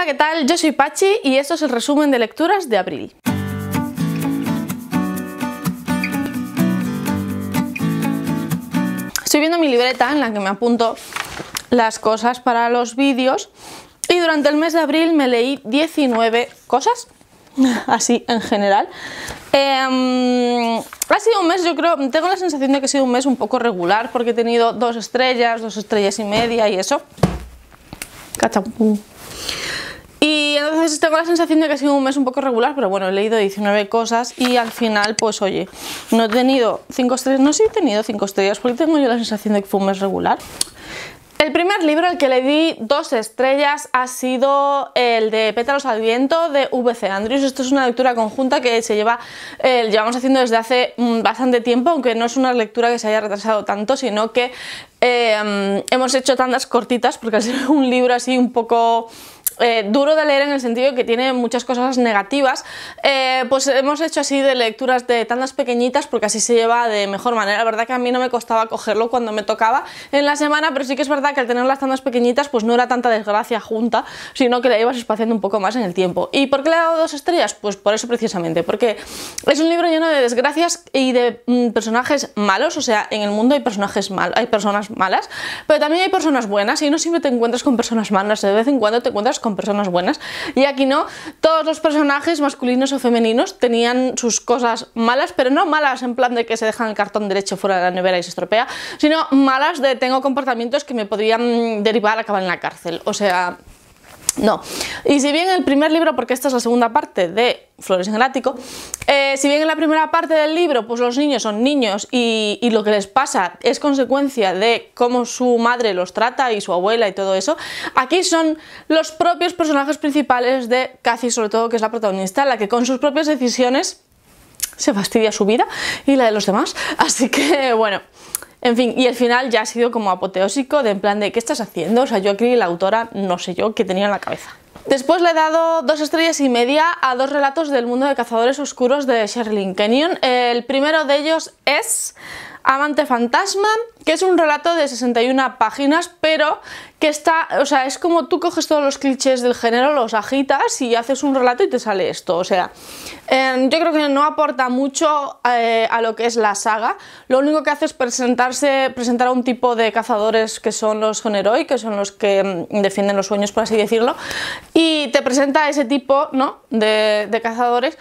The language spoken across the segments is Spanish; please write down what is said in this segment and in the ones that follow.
Hola, ¿qué tal? Yo soy Pachi y esto es el resumen de lecturas de abril. Estoy viendo mi libreta en la que me apunto las cosas para los vídeos y durante el mes de abril me leí 19 cosas, así en general. Em, ha sido un mes, yo creo, tengo la sensación de que ha sido un mes un poco regular porque he tenido dos estrellas, dos estrellas y media y eso. Cachapú. Y entonces tengo la sensación de que ha sido un mes un poco regular, pero bueno, he leído 19 cosas y al final, pues oye, no he tenido 5 estrellas, no sé si he tenido 5 estrellas, porque tengo yo la sensación de que fue un mes regular. El primer libro al que le di dos estrellas ha sido el de Pétalos al Viento de VC Andrews. Esto es una lectura conjunta que se lleva, eh, llevamos haciendo desde hace mm, bastante tiempo, aunque no es una lectura que se haya retrasado tanto, sino que eh, mm, hemos hecho tantas cortitas, porque ha sido un libro así un poco eh, duro de leer en el sentido que tiene muchas cosas negativas, eh, pues hemos hecho así de lecturas de tandas pequeñitas porque así se lleva de mejor manera. La verdad que a mí no me costaba cogerlo cuando me tocaba en la semana, pero sí que es verdad que al tener las tandas pequeñitas pues no era tanta desgracia junta, sino que la ibas espaciando un poco más en el tiempo. ¿Y por qué le he dado dos estrellas? Pues por eso precisamente, porque es un libro lleno de desgracias y de mm, personajes malos, o sea, en el mundo hay personajes mal hay personas malas, pero también hay personas buenas y no siempre te encuentras con personas malas, de vez en cuando te encuentras con personas buenas. Y aquí no, todos los personajes masculinos o femeninos tenían sus cosas malas, pero no malas en plan de que se dejan el cartón derecho fuera de la nevera y se estropea, sino malas de tengo comportamientos que me podrían derivar a acabar en la cárcel. O sea, no. Y si bien el primer libro, porque esta es la segunda parte de Flores en el Ático, eh, si bien en la primera parte del libro, pues los niños son niños y, y, lo que les pasa es consecuencia de cómo su madre los trata y su abuela y todo eso, aquí son los propios personajes principales de Cathy, sobre todo, que es la protagonista, la que con sus propias decisiones se fastidia su vida y la de los demás. Así que, bueno, en fin, y el final ya ha sido como apoteósico, de en plan de ¿qué estás haciendo? O sea, yo aquí la autora, no sé yo, qué tenía en la cabeza. Después le he dado dos estrellas y media a dos relatos del mundo de cazadores oscuros de Sherlyn Kenyon. El primero de ellos es Amante Fantasma, que es un relato de 61 páginas, pero que está, o sea, es como tú coges todos los clichés del género, los agitas y haces un relato y te sale esto. O sea, em, yo creo que no aporta mucho eh, a lo que es la saga. Lo único que hace es presentarse, presentar a un tipo de cazadores que son los Generoi, que son los que em, defienden los sueños, por así decirlo, y te presenta ese tipo, ¿no? de cazadores,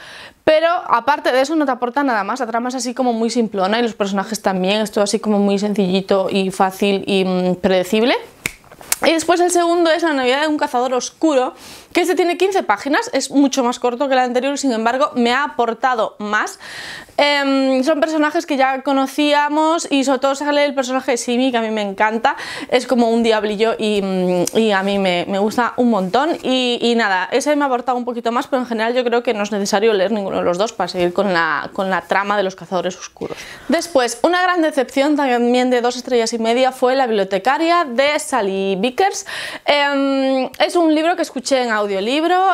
pero aparte de eso no te aporta nada más, la trama es así como muy simplona y los personajes también, es todo así como muy sencillito y fácil y mm, predecible. Y después el segundo es La Navidad de un Cazador Oscuro, este tiene 15 páginas, es mucho más corto que el anterior, sin embargo me ha aportado más. Em, son personajes que ya conocíamos y sobre todo sale el personaje de Simi, que a mí me encanta, es como un diablillo y, mm, a mí me, gusta un montón. Y, nada, ese me ha aportado un poquito más, pero en general yo creo que no es necesario leer ninguno de los dos para seguir con la, trama de los cazadores oscuros. Después, una gran decepción también de dos estrellas y media fue La bibliotecaria de Sally Vickers. Em, es un libro que escuché en audio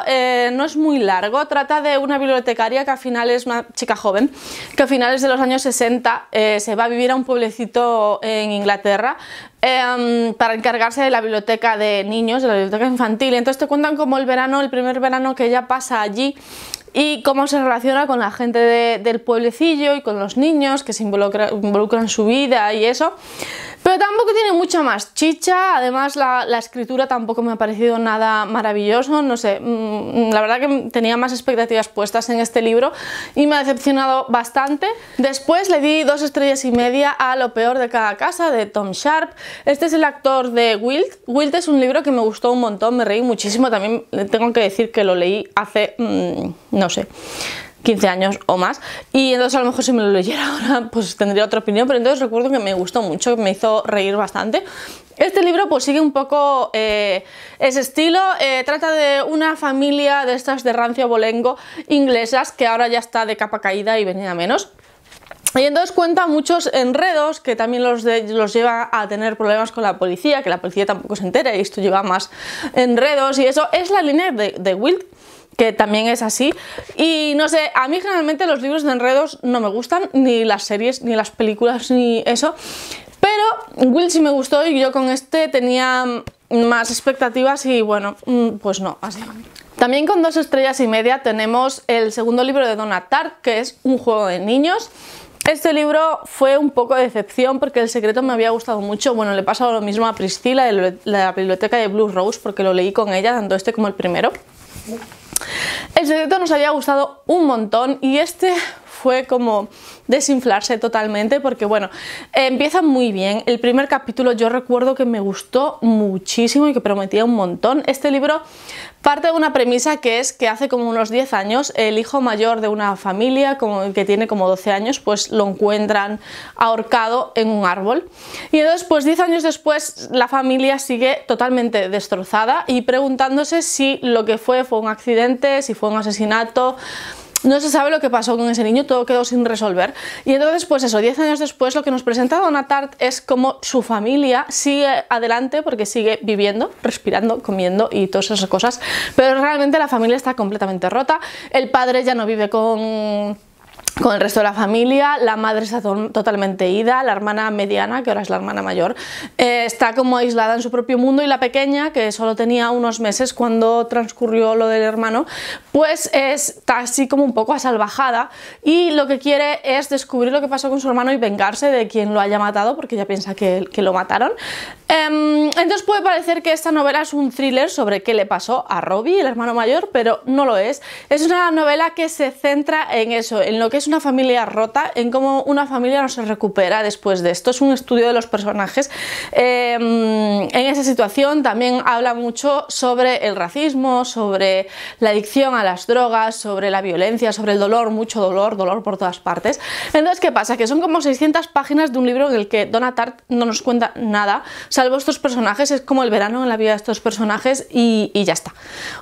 eh, no es muy largo, trata de una bibliotecaria que al final es una chica joven, que a finales de los años 60 eh, se va a vivir a un pueblecito en Inglaterra em, para encargarse de la biblioteca de niños, de la biblioteca infantil. Entonces te cuentan como el verano, el primer verano que ella pasa allí y cómo se relaciona con la gente del pueblecillo y con los niños que se involucran en su vida y eso tampoco tiene mucha más chicha, además la, escritura tampoco me ha parecido nada maravilloso, no sé, mm, la verdad que tenía más expectativas puestas en este libro y me ha decepcionado bastante. Después le di dos estrellas y media a Lo peor de cada casa de Tom Sharp. Este es el actor de Wilt. Wilt es un libro que me gustó un montón, me reí muchísimo, también tengo que decir que lo leí hace, mm, no sé, 15 años o más. Y entonces a lo mejor si me lo leyera ahora pues tendría otra opinión, pero entonces recuerdo que me gustó mucho, me hizo reír bastante. Este libro pues sigue un poco eh, ese estilo, eh, trata de una familia de estas de rancio bolengo inglesas que ahora ya está de capa caída y venía menos. Y entonces cuenta muchos enredos que también los, los lleva a tener problemas con la policía, que la policía tampoco se entera y esto lleva más enredos y eso es la línea de, de que también es así. Y no sé, a mí generalmente los libros de enredos no me gustan, ni las series, ni las películas, ni eso. Pero Will sí me gustó y yo con este tenía más expectativas y bueno, mm, pues no, así. También con dos estrellas y media tenemos el segundo libro de Donna Tartt, que es Un juego de niños. Este libro fue un poco de decepción porque El secreto me había gustado mucho. Bueno, le pasó lo mismo a Priscila de la biblioteca de Blue Rose porque lo leí con ella, tanto este como el primero. El secreto nos había gustado un montón y este fue como desinflarse totalmente porque bueno, empieza muy bien. El primer capítulo yo recuerdo que me gustó muchísimo y que prometía un montón. Este libro Parte de una premisa que es que hace como unos 10 años el hijo mayor de una familia que tiene como 12 años pues lo encuentran ahorcado en un árbol. Y entonces pues 10 años después la familia sigue totalmente destrozada y preguntándose si lo que fue fue un accidente, si fue un asesinato, no se sabe lo que pasó con ese niño, todo quedó sin resolver. Y entonces, pues eso, 10 años después, lo que nos presenta Donatart es cómo su familia sigue adelante porque sigue viviendo, respirando, comiendo y todas esas cosas. Pero realmente la familia está completamente rota. El padre ya no vive con con el resto de la familia, la madre está totalmente ida, la hermana mediana, que ahora es la hermana mayor, eh, está como aislada en su propio mundo y la pequeña, que solo tenía unos meses cuando transcurrió lo del hermano, pues está así como un poco salvajada y lo que quiere es descubrir lo que pasó con su hermano y vengarse de quien lo haya matado, porque ella piensa que, que lo mataron. Em, entonces puede parecer que esta novela es un thriller sobre qué le pasó a Robbie, el hermano mayor, pero no lo es. Es una novela que se centra en eso, en lo que una familia rota, en cómo una familia no se recupera después de esto. Es un estudio de los personajes. Em, en esa situación también habla mucho sobre el racismo, sobre la adicción a las drogas, sobre la violencia, sobre el dolor, mucho dolor, dolor por todas partes. Entonces, ¿qué pasa? Que son como 600 páginas de un libro en el que Donatart no nos cuenta nada, salvo estos personajes, es como el verano en la vida de estos personajes y, ya está.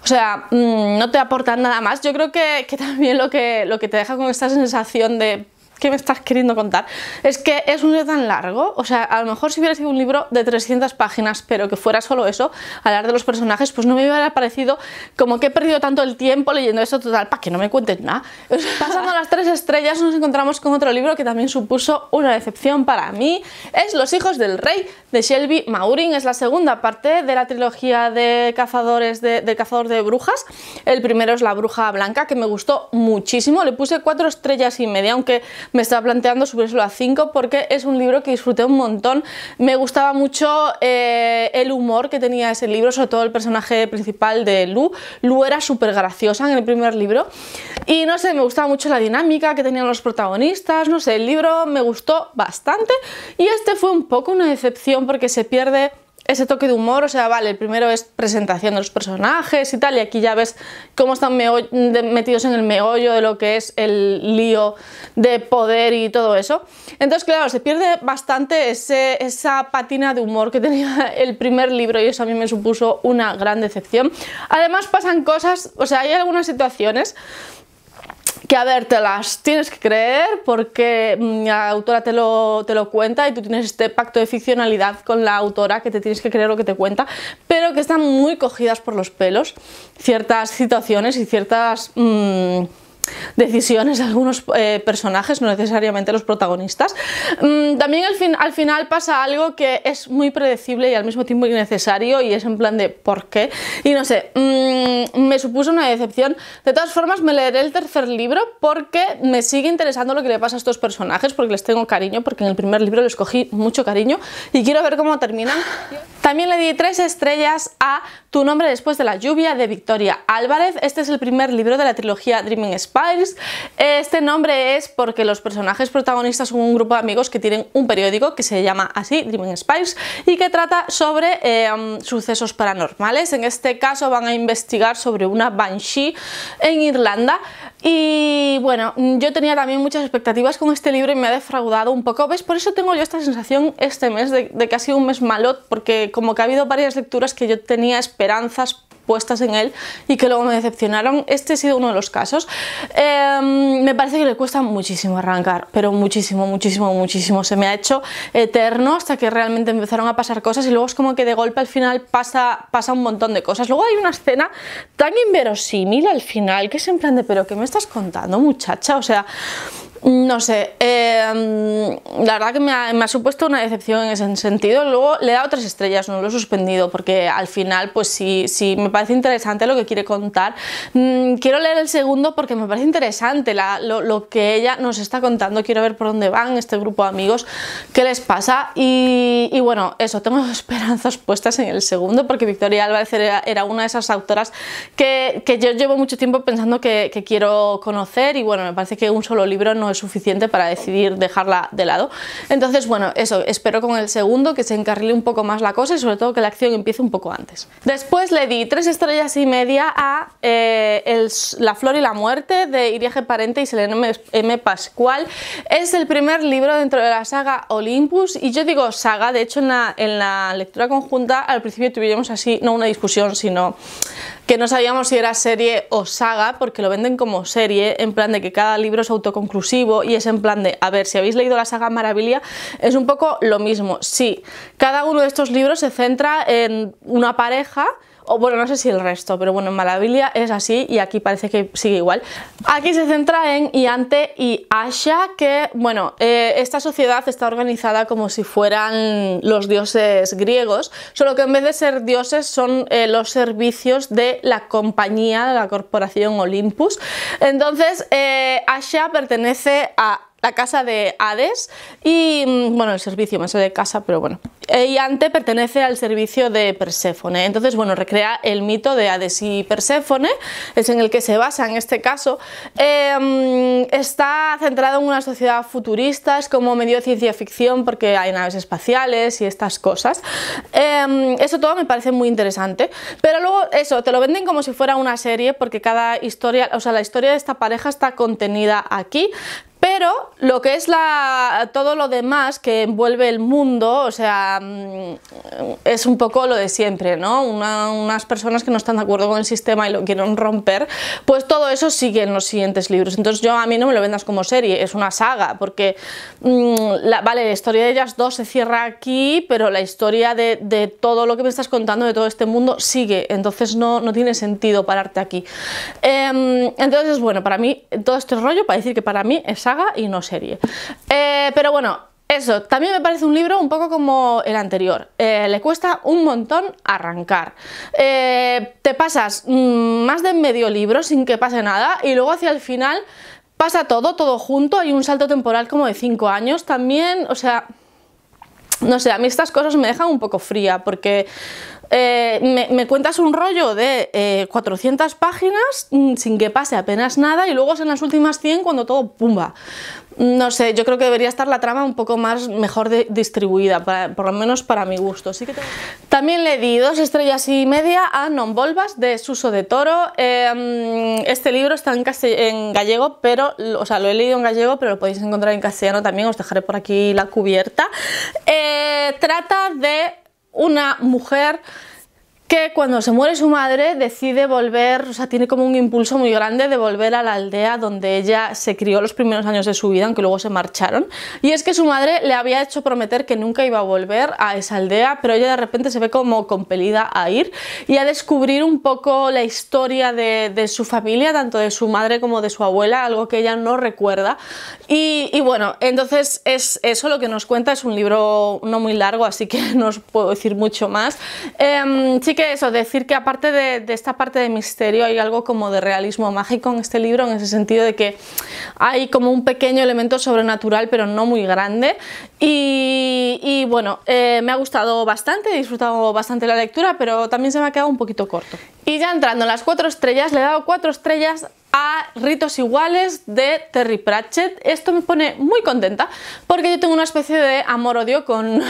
O sea, mm, no te aportan nada más. Yo creo que, también lo que, lo que te deja con estas sensaciones sensación de ¿qué me estás queriendo contar? Es que es un libro tan largo, o sea, a lo mejor si hubiera sido un libro de 300 páginas, pero que fuera solo eso, hablar de los personajes, pues no me hubiera parecido como que he perdido tanto el tiempo leyendo eso total, para que no me cuentes nada. Pasando las tres estrellas, nos encontramos con otro libro que también supuso una decepción para mí, es Los hijos del rey de Shelby Maurin, es la segunda parte de la trilogía de cazadores de, cazador de brujas, el primero es La bruja blanca, que me gustó muchísimo, le puse cuatro estrellas y media, aunque me estaba planteando subírselo a 5 porque es un libro que disfruté un montón. Me gustaba mucho eh, el humor que tenía ese libro, sobre todo el personaje principal de Lu. Lu era súper graciosa en el primer libro y no sé, me gustaba mucho la dinámica que tenían los protagonistas, no sé, el libro me gustó bastante y este fue un poco una decepción porque se pierde ese toque de humor, o sea, vale, el primero es presentación de los personajes y tal, y aquí ya ves cómo están metidos en el meollo de lo que es el lío de poder y todo eso. Entonces, claro, se pierde bastante esa patina de humor que tenía el primer libro y eso a mí me supuso una gran decepción. Además pasan cosas, o sea, hay algunas situaciones que a ver, te las tienes que creer porque mm, la autora te lo, te lo cuenta y tú tienes este pacto de ficcionalidad con la autora que te tienes que creer lo que te cuenta, pero que están muy cogidas por los pelos ciertas situaciones y ciertas... Mm, decisiones de algunos eh, personajes, no necesariamente los protagonistas. Mm, también al, final pasa algo que es muy predecible y al mismo tiempo innecesario y es en plan de ¿por qué? Y no sé, mm, me supuso una decepción. De todas formas, me leeré el tercer libro porque me sigue interesando lo que le pasa a estos personajes, porque les tengo cariño, porque en el primer libro les cogí mucho cariño y quiero ver cómo terminan. También le di tres estrellas a Tu nombre después de la lluvia de Victoria Álvarez. Este es el primer libro de la trilogía Dreaming Spa este nombre es porque los personajes protagonistas son un grupo de amigos que tienen un periódico que se llama así, Dreaming Spies*, y que trata sobre eh, um, sucesos paranormales. En este caso van a investigar sobre una Banshee en Irlanda. Y bueno, yo tenía también muchas expectativas con este libro y me ha defraudado un poco. ¿Ves? Por eso tengo yo esta sensación este mes de, de que ha sido un mes malot, porque como que ha habido varias lecturas que yo tenía esperanzas puestas en él y que luego me decepcionaron. Este ha sido uno de los casos. Em, me parece que le cuesta muchísimo arrancar, pero muchísimo, muchísimo, muchísimo. Se me ha hecho eterno hasta que realmente empezaron a pasar cosas y luego es como que de golpe al final pasa, pasa un montón de cosas. Luego hay una escena tan inverosímil al final que es en plan de, pero ¿qué me estás contando muchacha? O sea, no sé, em, la verdad que me ha, supuesto una decepción en ese sentido. Luego le he dado estrellas, no lo he suspendido, porque al final, pues sí, sí me parece interesante lo que quiere contar. Mm, quiero leer el segundo porque me parece interesante lo, que ella nos está contando. Quiero ver por dónde van este grupo de amigos, qué les pasa. Y, bueno, eso, tengo esperanzas puestas en el segundo, porque Victoria Álvarez era, una de esas autoras que, yo llevo mucho tiempo pensando que, que quiero conocer. Y bueno, me parece que un solo libro no suficiente para decidir dejarla de lado. Entonces, bueno, eso, espero con el segundo que se encarrile un poco más la cosa y sobre todo que la acción empiece un poco antes. Después le di tres estrellas y media a eh, La flor y la muerte de Iriaje Parente y Selene M. M. Pascual. Es el primer libro dentro de la saga Olympus y yo digo saga, de hecho en la, en la lectura conjunta al principio tuvimos así, no una discusión, sino que no sabíamos si era serie o saga, porque lo venden como serie, en plan de que cada libro es autoconclusivo y es en plan de, a ver, si habéis leído la saga Maravilla, es un poco lo mismo. Sí, cada uno de estos libros se centra en una pareja o bueno, no sé si el resto, pero bueno, en Malavilla es así y aquí parece que sigue igual. Aquí se centra en Iante y Asha, que bueno, eh, esta sociedad está organizada como si fueran los dioses griegos, solo que en vez de ser dioses son eh, los servicios de la compañía, de la corporación Olympus. Entonces, eh, Asha pertenece a la casa de Hades y, mm, bueno, el servicio, más de casa, pero bueno. Y Ante pertenece al servicio de Perséfone. Entonces, bueno, recrea el mito de Hades y Perséfone, es en el que se basa en este caso. Eh, mm, está centrado en una sociedad futurista, es como medio ciencia ficción porque hay naves espaciales y estas cosas. Eh, mm, eso todo me parece muy interesante, pero luego eso, te lo venden como si fuera una serie porque cada historia, o sea, la historia de esta pareja está contenida aquí, pero lo que es la, todo lo demás que envuelve el mundo, o sea, mm, es un poco lo de siempre, ¿no? unas personas que no están de acuerdo con el sistema y lo quieren romper, pues todo eso sigue en los siguientes libros. Entonces yo a mí no me lo vendas como serie, es una saga, porque, mm, la, vale, la historia de ellas dos se cierra aquí, pero la historia de, todo lo que me estás contando, de todo este mundo, sigue. Entonces no, no tiene sentido pararte aquí. Em, entonces, bueno, para mí todo este rollo, para decir que para mí es saga, y no serie. Eh, pero bueno, eso, también me parece un libro un poco como el anterior. Eh, le cuesta un montón arrancar. Eh, te pasas mm, más de medio libro sin que pase nada y luego hacia el final pasa todo, todo junto. Hay un salto temporal como de 5 años también. O sea, no sé, a mí estas cosas me dejan un poco fría porque eh, me, cuentas un rollo de 400 eh, páginas mm, sin que pase apenas nada y luego es en las últimas 100 cuando todo pumba. Mm, no sé, yo creo que debería estar la trama un poco más mejor distribuida, por lo menos para mi gusto. También le di dos estrellas y media a Non Volvas de Suso de Toro. Eh, mm, este libro está en, en, gallego, pero, o sea, lo he leído en gallego, pero lo podéis encontrar en castellano también. Os dejaré por aquí la cubierta. trata de una mujer que cuando se muere su madre decide volver, o sea, tiene como un impulso muy grande de volver a la aldea donde ella se crió los primeros años de su vida, aunque luego se marcharon. Y es que su madre le había hecho prometer que nunca iba a volver a esa aldea, pero ella de repente se ve como compelida a ir y a descubrir un poco la historia de, su familia, tanto de su madre como de su abuela, algo que ella no recuerda. Y, bueno, entonces es eso lo que nos cuenta, es un libro no muy largo, así que no os puedo decir mucho más. Em, eso, decir que aparte de, esta parte de misterio hay algo como de realismo mágico en este libro, en ese sentido de que hay como un pequeño elemento sobrenatural, pero no muy grande. Y, bueno, eh, me ha gustado bastante, he disfrutado bastante la lectura, pero también se me ha quedado un poquito corto. Y ya entrando en las cuatro estrellas, le he dado cuatro estrellas a Ritos Iguales de Terry Pratchett. Esto me pone muy contenta porque yo tengo una especie de amor-odio con,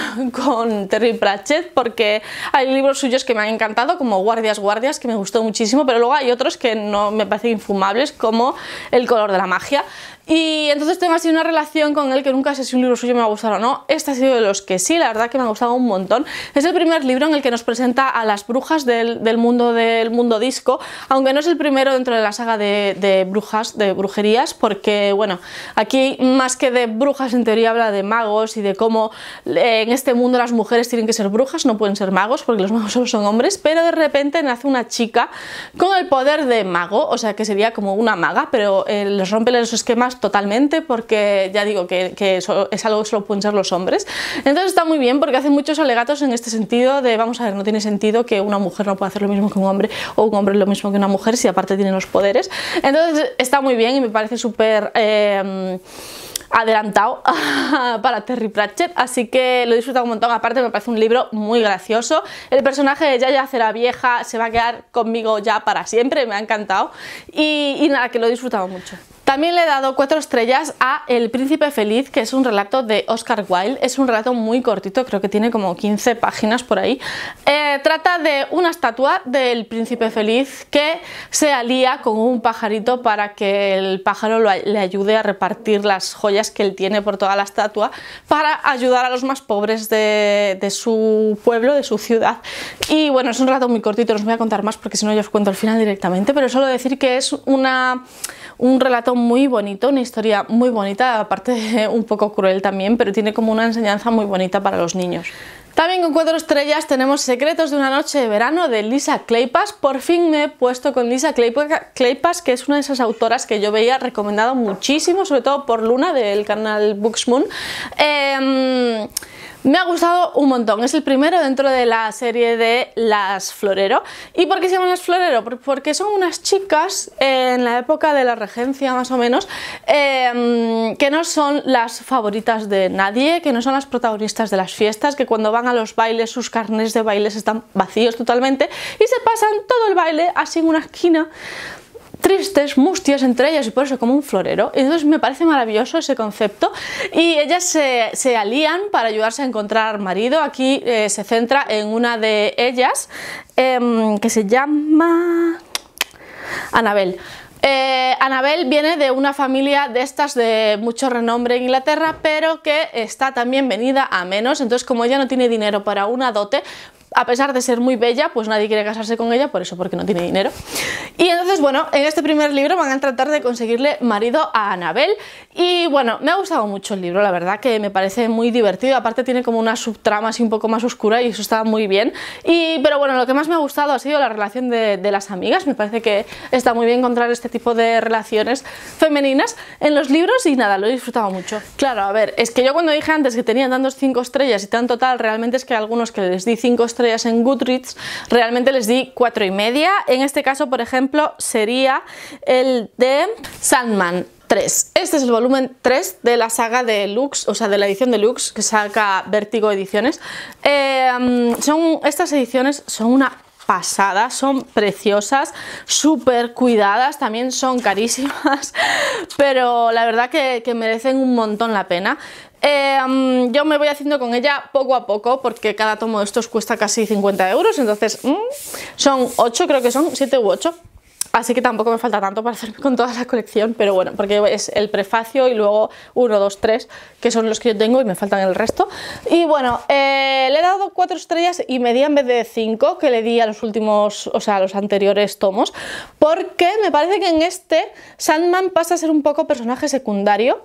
Terry Pratchett porque hay libros suyos que me han encantado como Guardias Guardias que me gustó muchísimo pero luego hay otros que no me parecen infumables como El color de la magia. Y entonces tengo así una relación con él que nunca sé si un libro suyo me va a gustar o no. Este ha sido de los que sí, la verdad que me ha gustado un montón. Es el primer libro en el que nos presenta a las brujas del, mundo del mundo disco, aunque no es el primero dentro de la saga de, brujas, de brujerías, porque bueno, aquí más que de brujas en teoría habla de magos y de cómo eh, en este mundo las mujeres tienen que ser brujas, no pueden ser magos, porque los magos solo son hombres, pero de repente nace una chica con el poder de mago, o sea que sería como una maga, pero eh, les rompe los esquemas totalmente porque ya digo que, eso es algo que solo pueden ser los hombres. Entonces está muy bien porque hace muchos alegatos en este sentido de, vamos a ver, no tiene sentido que una mujer no pueda hacer lo mismo que un hombre o un hombre lo mismo que una mujer si aparte tienen los poderes. Entonces está muy bien y me parece súper... Em, adelantado para Terry Pratchett, así que lo he disfrutado un montón. Aparte, me parece un libro muy gracioso. El personaje de Yaya será Vieja se va a quedar conmigo ya para siempre, me ha encantado. Y, y nada, que lo he disfrutado mucho. También le he dado cuatro estrellas a El Príncipe Feliz, que es un relato de Oscar Wilde. Es un relato muy cortito, creo que tiene como 15 páginas por ahí. Eh, trata de una estatua del Príncipe Feliz que se alía con un pajarito para que el pájaro le ayude a repartir las joyas que él tiene por toda la estatua para ayudar a los más pobres de, su pueblo, de su ciudad. Y bueno, es un relato muy cortito, no os voy a contar más porque si no yo os cuento al final directamente, pero solo decir que es una un relato muy bonito, una historia muy bonita, aparte un poco cruel también, pero tiene como una enseñanza muy bonita para los niños. También con cuatro estrellas tenemos Secretos de una noche de verano de Lisa Claypas. Por fin me he puesto con Lisa Claypas, que es una de esas autoras que yo veía recomendado muchísimo, sobre todo por Luna del canal Booksmoon. Em, me ha gustado un montón, es el primero dentro de la serie de Las Florero. ¿Y por qué se llaman Las Florero? Porque son unas chicas en la época de la regencia más o menos, em, que no son las favoritas de nadie, que no son las protagonistas de las fiestas, que cuando van a los bailes sus carnes de bailes están vacíos totalmente y se pasan todo el baile así en una esquina tristes, mustias entre ellas y por eso como un florero. entonces me parece maravilloso ese concepto. Y ellas se, alían para ayudarse a encontrar marido. Aquí eh, se centra en una de ellas em, que se llama Anabel. Eh, Anabel viene de una familia de estas de mucho renombre en Inglaterra, pero que está también venida a menos, entonces como ella no tiene dinero para una dote, a pesar de ser muy bella, pues nadie quiere casarse con ella, por eso, porque no tiene dinero. Y entonces, bueno, en este primer libro van a tratar de conseguirle marido a Anabel. Y bueno, me ha gustado mucho el libro, la verdad que me parece muy divertido. Aparte tiene como una subtrama así un poco más oscura y eso está muy bien. Y, pero bueno, lo que más me ha gustado ha sido la relación de, las amigas. Me parece que está muy bien encontrar este tipo de relaciones femeninas en los libros y nada, lo he disfrutado mucho. Claro, a ver, es que yo cuando dije antes que tenían tantos cinco estrellas y tanto tal, realmente es que algunos que les di cinco estrellas en Goodreads, realmente les di cuatro y media. En este caso, por ejemplo, sería el de Sandman. 3. Este es el volumen 3 de la saga de Lux, o sea, de la edición de Lux que saca Vértigo Ediciones. Eh, son, estas ediciones son una pasada son preciosas, súper cuidadas, también son carísimas, pero la verdad que merecen un montón la pena. Em, yo me voy haciendo con ella poco a poco porque cada tomo de estos cuesta casi 50 euros, entonces mm, son 8, creo que son 7 u 8. Así que tampoco me falta tanto para hacerme con toda la colección, pero bueno, porque es el prefacio y luego 1, 2, 3, que son los que yo tengo y me faltan el resto. Y bueno, eh, le he dado 4 estrellas y media en vez de 5 que le di a los últimos, o sea, a los anteriores tomos, porque me parece que en este Sandman pasa a ser un poco personaje secundario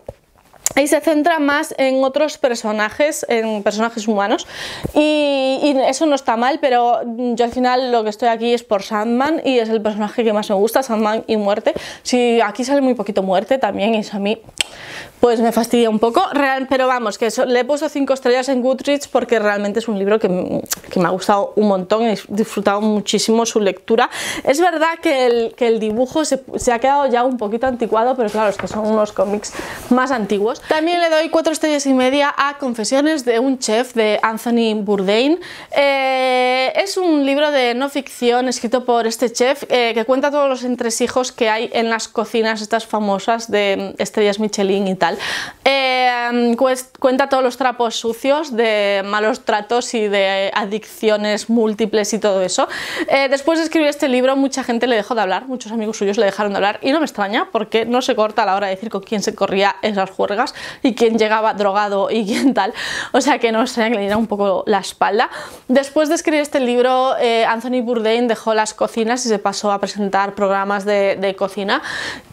y se centra más en otros personajes, en personajes humanos. Y, eso no está mal, pero yo al final lo que estoy aquí es por Sandman y es el personaje que más me gusta, Sandman y Muerte. Si aquí sale muy poquito Muerte también y eso a mí pues me fastidia un poco, pero vamos, que le he puesto 5 estrellas en Goodreads porque realmente es un libro que, me ha gustado un montón, he disfrutado muchísimo su lectura. Es verdad que el, dibujo se, se ha quedado ya un poquito anticuado, pero claro, es que son unos cómics más antiguos. También le doy cuatro estrellas y media a Confesiones de un chef de Anthony Bourdain. Eh, es un libro de no ficción escrito por este chef eh, que cuenta todos los entresijos que hay en las cocinas estas famosas de estrellas Michelin y tal. Eh, cuenta todos los trapos sucios de malos tratos y de adicciones múltiples y todo eso. después de escribir este libro mucha gente le dejó de hablar, muchos amigos suyos le dejaron de hablar y no me extraña porque no se corta a la hora de decir con quién se corría esas juergas y quien llegaba drogado y quién tal. O sea que no sé, que le diera un poco la espalda. Después de escribir este libro, eh, Anthony Bourdain dejó las cocinas y se pasó a presentar programas de, cocina.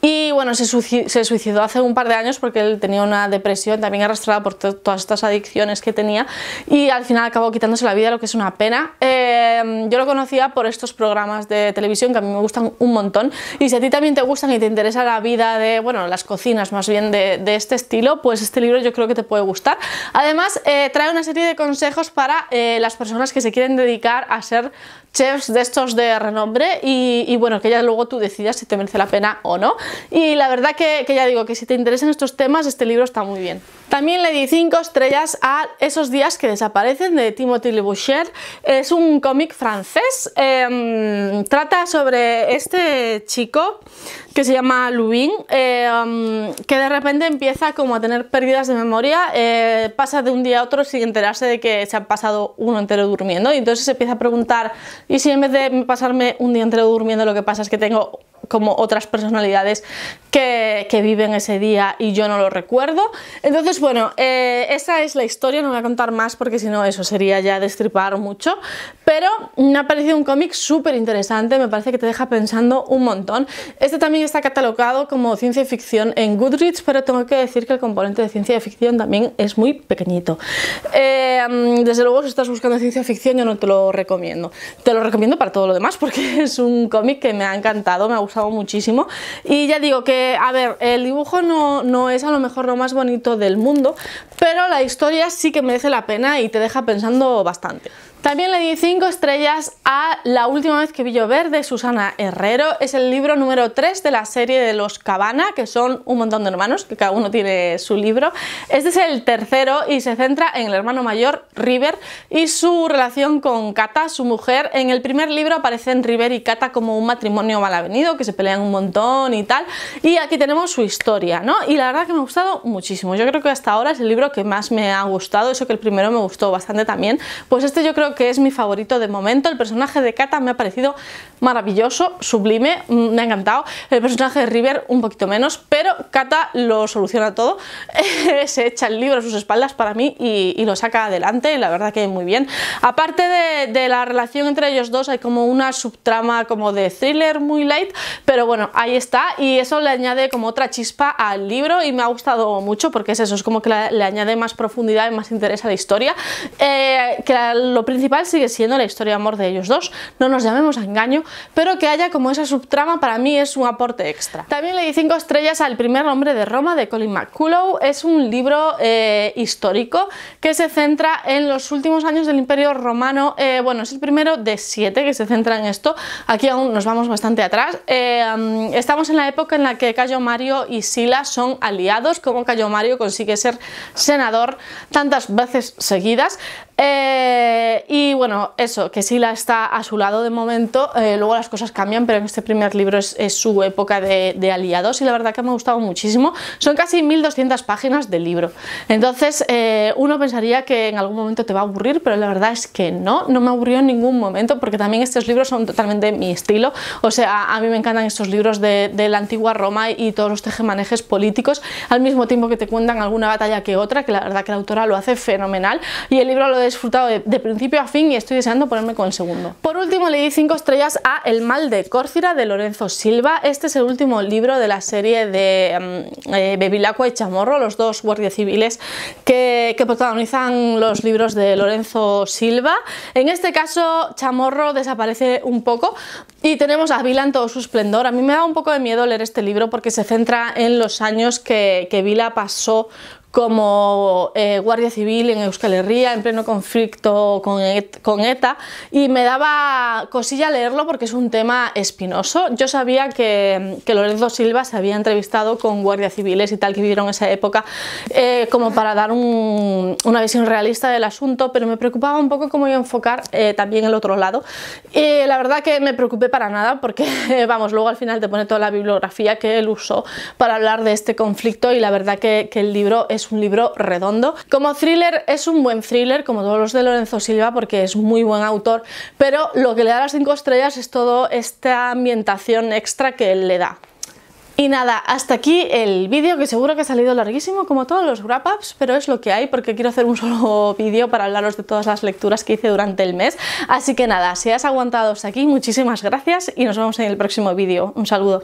Y bueno, se, suicidó hace un par de años porque él tenía una depresión también arrastrada por todas estas adicciones que tenía y al final acabó quitándose la vida, lo que es una pena. Em, yo lo conocía por estos programas de televisión que a mí me gustan un montón. Y si a ti también te gustan y te interesa la vida de, bueno, las cocinas más bien de este estilo, pues este libro yo creo que te puede gustar. Además, eh, trae una serie de consejos para eh, las personas que se quieren dedicar a ser chefs de estos de renombre y, bueno, que ya luego tú decidas si te merece la pena o no. Y la verdad que, ya digo que si te interesan estos temas, este libro está muy bien. También le di 5 estrellas a Esos días que desaparecen de Timothy Le Boucher. Es un cómic francés. Em, trata sobre este chico que se llama Lubin, em, que de repente empieza como a tener pérdidas de memoria, eh, pasa de un día a otro sin enterarse de que se ha pasado uno entero durmiendo y entonces se empieza a preguntar y si en vez de pasarme un día entero durmiendo, lo que pasa es que tengo como otras personalidades que, viven ese día y yo no lo recuerdo. Entonces, bueno, eh, esa es la historia, no voy a contar más porque si no eso sería ya destripar mucho, pero me ha parecido un cómic súper interesante, me parece que te deja pensando un montón. Este también está catalogado como ciencia ficción en Goodreads, pero tengo que decir que el componente de ciencia ficción también es muy pequeñito. Eh, mm, desde luego, si estás buscando ciencia ficción, yo no te lo recomiendo. Te lo recomiendo para todo lo demás porque es un cómic que me ha encantado, me ha gustado hago muchísimo. Y ya digo que, a ver, el dibujo no, no es a lo mejor lo más bonito del mundo, pero la historia sí que merece la pena y te deja pensando bastante. También le di 5 estrellas a La última vez que vi llover de Susana Herrero. Es el libro número 3 de la serie de los Cabana, que son un montón de hermanos, que cada uno tiene su libro. Este es el tercero y se centra en el hermano mayor, River, y su relación con Cata, su mujer. En el primer libro aparecen River y Cata como un matrimonio mal avenido, que se pelean un montón y tal. Y aquí tenemos su historia, ¿no? Y la verdad que me ha gustado muchísimo. Yo creo que hasta ahora es el libro que más me ha gustado, eso que el primero me gustó bastante también. Pues este yo creo que es mi favorito de momento. El personaje de Kata me ha parecido maravilloso, sublime, mm, me ha encantado. El personaje de River un poquito menos, pero Kata lo soluciona todo. Se echa el libro a sus espaldas para mí y, lo saca adelante la verdad que muy bien. Aparte de, la relación entre ellos dos hay como una subtrama como de thriller muy light, pero bueno, ahí está y eso le añade como otra chispa al libro y me ha gustado mucho porque es eso, es como que le, añade más profundidad y más interés a la historia. Eh, que lo principal sigue siendo la historia de amor de ellos dos, no nos llamemos a engaño, pero que haya como esa subtrama para mí es un aporte extra. También le di cinco estrellas al primer hombre de Roma de Colin McCullough, es un libro eh, histórico que se centra en los últimos años del Imperio Romano, eh, bueno, es el primero de siete que se centra en esto, aquí aún nos vamos bastante atrás, eh, estamos en la época en la que Cayo Mario y Sila son aliados, como Cayo Mario consigue ser senador tantas veces seguidas, eh, y bueno, eso, que Sila está a su lado de momento, eh, luego las cosas cambian, pero en este primer libro es, su época de, aliados y la verdad que me ha gustado muchísimo. Son casi 1200 páginas de libro, entonces eh, uno pensaría que en algún momento te va a aburrir, pero la verdad es que no, no me aburrió en ningún momento porque también estos libros son totalmente mi estilo, o sea, a mí me encantan estos libros de, de la antigua Roma y todos los tejemanejes políticos, al mismo tiempo que te cuentan alguna batalla que otra, que la verdad que la autora lo hace fenomenal y el libro lo he disfrutado de, principio a fin y estoy deseando ponerme con el segundo. Por último leí di 5 estrellas a El mal de Córcira de Lorenzo Silva. Este es el último libro de la serie de mm, eh, y Chamorro, los dos guardias civiles que, protagonizan los libros de Lorenzo Silva. En este caso Chamorro desaparece un poco y tenemos a Vila en todo su esplendor. A mí me da un poco de miedo leer este libro porque se centra en los años que, que Vila pasó como eh, guardia civil en Euskal Herria, en pleno conflicto con, e-, con, ETA, y me daba cosilla leerlo porque es un tema espinoso. Yo sabía que, que Lorenzo Silva se había entrevistado con guardias civiles y tal que vivieron esa época, eh, como para dar una visión realista del asunto, pero me preocupaba un poco cómo iba a enfocar eh, también el otro lado. y la verdad que me preocupé para nada porque, vamos, luego al final te pone toda la bibliografía que él usó para hablar de este conflicto y la verdad que, que el libro es un libro redondo. Como thriller es un buen thriller, como todos los de Lorenzo Silva, porque es muy buen autor, pero lo que le da las 5 estrellas es toda esta ambientación extra que él le da. Y nada, hasta aquí el vídeo que seguro que ha salido larguísimo como todos los wrap ups, pero es lo que hay porque quiero hacer un solo vídeo para hablaros de todas las lecturas que hice durante el mes. Así que nada, si has aguantado hasta aquí, muchísimas gracias y nos vemos en el próximo vídeo. Un saludo.